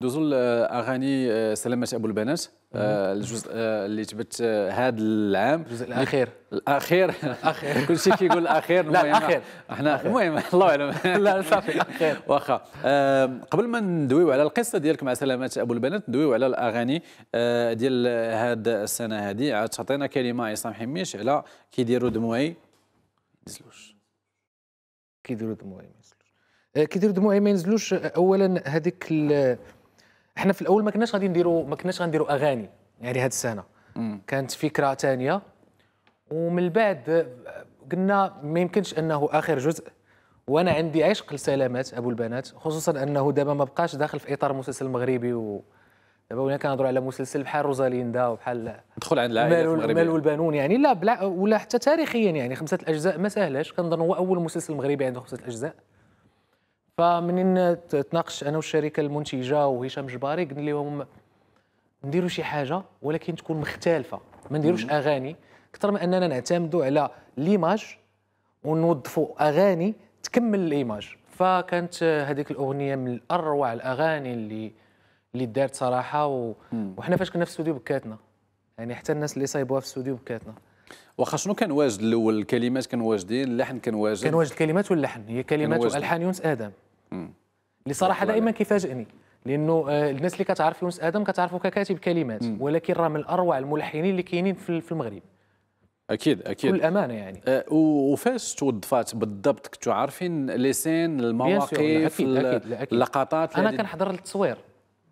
دوزو لاغاني آه، سلامه ابو البنات آه، الجزء آه، اللي تبت هذا العام الجزء الاخير الاخير الاخير كل شيء كيقول الاخير لا الاخير احنا المهم الله اعلم لا صافي الاخير واخا قبل ما ندويو على القصه ديالك مع سلامه ابو البنات ندويو على الاغاني ديال هاد السنه هذه عاد تعطينا كلمه عصام حميش على كيديروا دموعي ما ينزلوش كيديروا دموعي ما ينزلوش كيديروا دموعي ما ينزلوش اولا هذيك احنا في الاول ما كناش غادي نديروا ما كناش غنديروا اغاني يعني هاد السنه مم. كانت فكره ثانيه ومن بعد قلنا ما يمكنش انه اخر جزء وانا عندي عشق لسلامات ابو البنات خصوصا انه دابا ما بقاش داخل في اطار مسلسل مغربي و دابا ولينا كنهضروا على مسلسل بحال روزاليندا وبحال دخل عند العائله المال والبنون يعني لا بلا ولا حتى تاريخيا يعني خمسه الاجزاء ما سهلاش كنظن هو اول مسلسل مغربي عنده خمسه الاجزاء فمنين تناقش انا والشركه المنتجه وهشام جباري قلنا لهم نديروا شي حاجه ولكن تكون مختلفه ما نديروش اغاني اكثر من اننا نعتمدوا على ليماج ونوظفوا اغاني تكمل الايماج فكانت هذيك الاغنيه من اروع الاغاني اللي اللي دارت صراحه و... وحنا فاش كنا في الاستوديو بكاتنا يعني حتى الناس اللي صايبوها في الاستوديو بكاتنا واخا شنو كان واجد الاول الكلمات كان واجدين اللحن كان واجد كان واجد الكلمات واللحن هي كلمات والحان يونس ادم اللي صراحه دائما كيفاجئني لانه آه، الناس اللي كتعرف يونس ادم كتعرفه ككاتب كلمات ولكن راه من اروع الملحنين اللي كاينين في المغرب اكيد اكيد بكل امانه يعني أه وفاش توظفات بالضبط كنتو عارفين ليسين المواقف اللقطات انا كنحضر للتصوير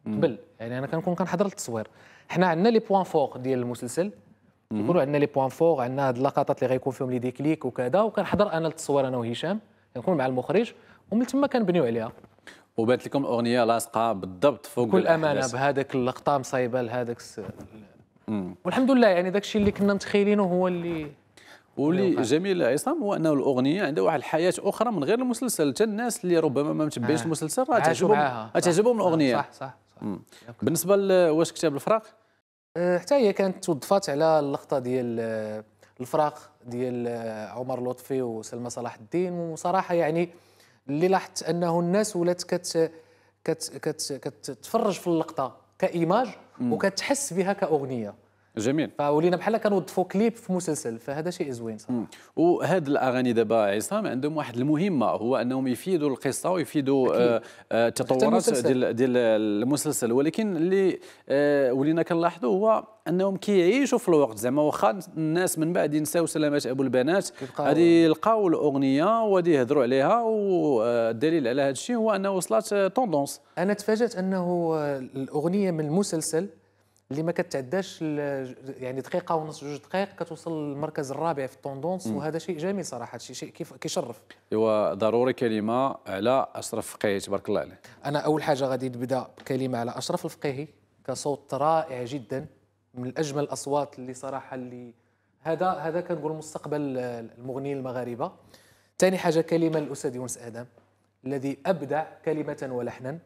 قبل يعني انا كنكون كنحضر للتصوير حنا عندنا لي بوان فوغ ديال المسلسل يكونوا عندنا لي بوان فوغ عندنا هاد اللقطات اللي غيكون فيهم لي ديكليك وكذا وكنحضر انا التصوير انا وهشام كنكون مع المخرج ومن تما كنبنيو عليها وبانت لكم اغنيه لاصقه بالضبط فوق كل امانه بهذاك اللقطه مصايبه لهذاك والحمد لله يعني داك الشيء اللي كنا متخيلينه هو اللي واللي جميل عصام هو انه الاغنيه عندها واحد الحياه اخرى من غير المسلسل حتى الناس اللي ربما ما متبعينش آه. المسلسل راه تعجبهم تعجبهم الاغنيه صح صح, صح. بالنسبه لواش كتاب الفراق أه، حتى هي كانت توظفات على اللقطه ديال الفراق ديال عمر لطفي وسلمى صلاح الدين وصراحه يعني اللي لاحظت انه الناس ولات كت كت كت كتتفرج في اللقطه كايماج وكتحس بها كاغنيه جميل فولينا بحال كنوظفوا كليب في مسلسل فهذا شيء زوين صراحه وهاد الاغاني دابا عصام عندهم واحد المهمه هو انهم يفيدوا القصه ويفيدوا آه، آه، التطورات ديال ديال المسلسل ولكن اللي آه، ولينا كنلاحظوا هو انهم كيعيشوا في الوقت زعما واخا الناس من بعد ينساو سلامات ابو البنات غادي يلقاو الاغنيه وغادي يهضروا عليها والدليل على هذا الشيء هو انه وصلت طوندونس انا تفاجات انه الاغنيه من المسلسل اللي ما كتعداش يعني دقيقه ونص جوج دقائق كتوصل للمركز الرابع في التوندونس وهذا شيء جميل صراحه شيء كيف كيشرف ايوا ضروري كلمه على اشرف فقيهي تبارك الله عليه انا اول حاجه غادي نبدا بكلمه على اشرف الفقيهي كصوت رائع جدا من اجمل الاصوات اللي صراحه اللي هذا هذا كنقول مستقبل المغنيين المغاربه ثاني حاجه كلمه للاستاذ يونس ادم الذي ابدع كلمه ولحنا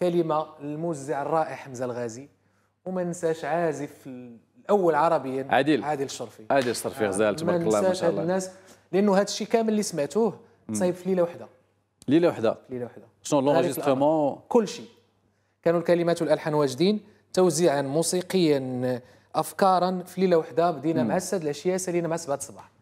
كلمه للموزع الرائع حمزه الغازي وما ننساش عازف الاول عربيا عادل عادل الشرفي عادل الشرفي آه، غزال تبارك الله ما شاء الله الناس لانه هذا الشيء كامل اللي سمعتوه تصايب في ليله وحده ليله وحده ليله وحده شنو لونجيستمون كل شيء كانوا الكلمات والالحان واجدين توزيعا موسيقيا افكارا في ليله وحده بدينا مع الساد العشيه سالينا مع 7 الصباح